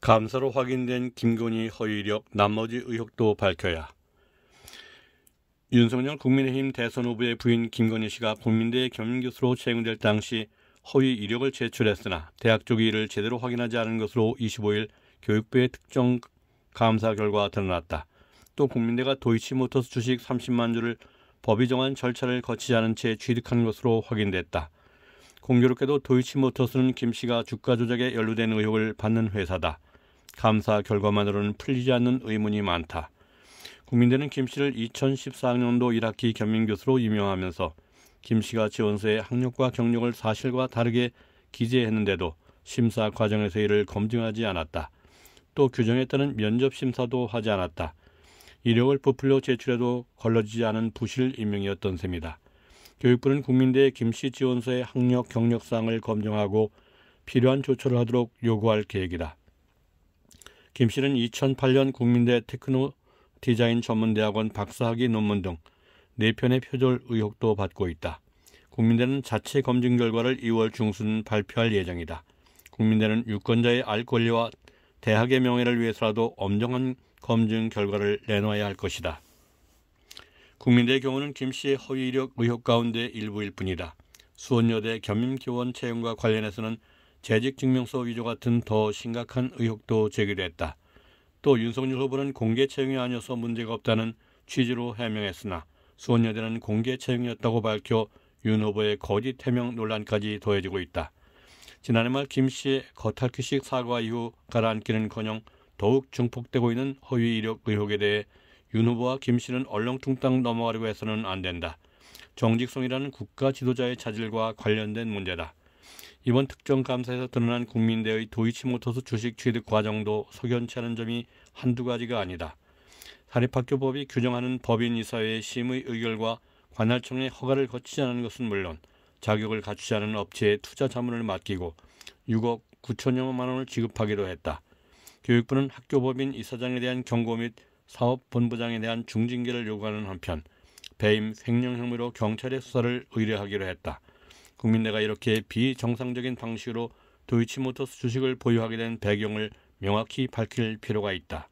감사로 확인된 김건희 허위 력 나머지 의혹도 밝혀야 윤석열 국민의힘 대선 후보의 부인 김건희 씨가 국민대 겸임교수로 채용될 당시 허위 이력을 제출했으나 대학 쪽이 이를 제대로 확인하지 않은 것으로 25일 교육부의 특정 감사 결과가 드러났다. 또 국민대가 도이치모터스 주식 30만 주를 법이 정한 절차를 거치지 않은 채 취득한 것으로 확인됐다. 공교롭게도 도이치모터스는 김 씨가 주가 조작에 연루된 의혹을 받는 회사다. 감사 결과만으로는 풀리지 않는 의문이 많다. 국민대는 김 씨를 2 0 1 4년도 1학기 겸임교수로 임명하면서 김 씨가 지원서에 학력과 경력을 사실과 다르게 기재했는데도 심사 과정에서 이를 검증하지 않았다. 또 규정에 따른 면접 심사도 하지 않았다. 이력을 부풀려 제출해도 걸러지지 않은 부실 임명이었던 셈이다. 교육부는 국민대 김 씨 지원서의 학력 경력상을 검증하고 필요한 조처를 하도록 요구할 계획이다. 김 씨는 2008년 국민대 테크노 디자인 전문대학원 박사학위 논문 등 4편의 표절 의혹도 받고 있다. 국민대는 자체 검증 결과를 2월 중순 발표할 예정이다. 국민대는 유권자의 알 권리와 대학의 명예를 위해서라도 엄정한 검증 결과를 내놓아야 할 것이다. 국민대의 경우는 김 씨의 허위 이력 의혹 가운데 일부일 뿐이다. 수원여대 겸임교원 채용과 관련해서는 재직증명서 위조 같은 더 심각한 의혹도 제기됐다. 또 윤석열 후보는 공개 채용이 아니어서 문제가 없다는 취지로 해명했으나 수원여대는 공개 채용이었다고 밝혀 윤 후보의 거짓 해명 논란까지 더해지고 있다. 지난해 말 김 씨의 거핥기식 사과 이후 가라앉기는커녕 더욱 증폭되고 있는 허위 이력 의혹에 대해 윤 후보와 김 씨는 얼렁뚱땅 넘어가려고 해서는 안 된다. 정직성이라는 국가 지도자의 자질과 관련된 문제다. 이번 특정감사에서 드러난 국민대의 도이치모터스 주식 취득 과정도 석연치 않은 점이 한두 가지가 아니다. 사립학교법이 규정하는 법인이사회의 심의 의결과 관할청의 허가를 거치지 않은 것은 물론 자격을 갖추지 않은 업체에 투자 자문을 맡기고 6억 9천여만 원을 지급하기로 했다. 교육부는 학교법인 이사장에 대한 경고 및 사업본부장에 대한 중징계를 요구하는 한편 배임 횡령 혐의로 경찰의 수사를 의뢰하기로 했다. 국민내가 이렇게 비정상적인 방식으로 도이치모터스 주식을 보유하게 된 배경을 명확히 밝힐 필요가 있다.